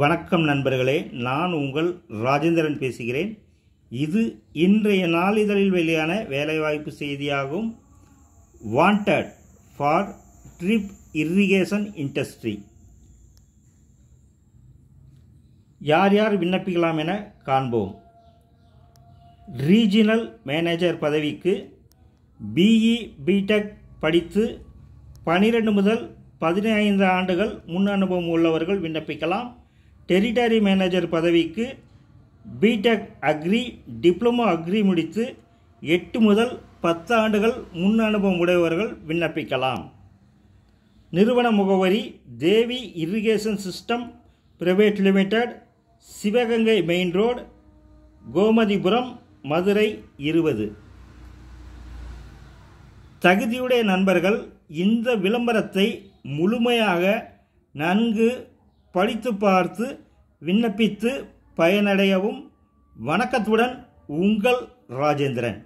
வணக்கம் நண்பர்களே நான் உங்கள் ராஜேந்திரன் பேசுகிறேன் இது இன்றைய நாளிதழில் வெளியான வேலைவாய்ப்பு செய்தியாகும் wanted for drip irrigation industry யார் யார் விண்ணப்பிக்கலாம் என காண்போம் ரீஜினல் மேனேஜர் பதவிக்கு பிஇ பிடெக் e படித்து பனிரெண்டு முதல் பதினைந்து ஆண்டுகள் முன் அனுபவம் உள்ளவர்கள் விண்ணப்பிக்கலாம் டெரிட்டரி மேனேஜர் பதவிக்கு பிடெக் அக்ரி டிப்ளமோ அக்ரி முடித்து எட்டு முதல் பத்து ஆண்டுகள் முன் அனுபவம் உடையவர்கள் விண்ணப்பிக்கலாம் நிறுவன முகவரி Devi irrigation system private limited Sivaganga main road Gomathipuram Madurai இருபது தகுதியுடைய நண்பர்கள் இந்த விளம்பரத்தை முழுமையாக நன்கு படித்து பார்த்து விண்ணப்பித்து பயனடையவும் வணக்கத்துடன் உங்கள் ராஜேந்திரன்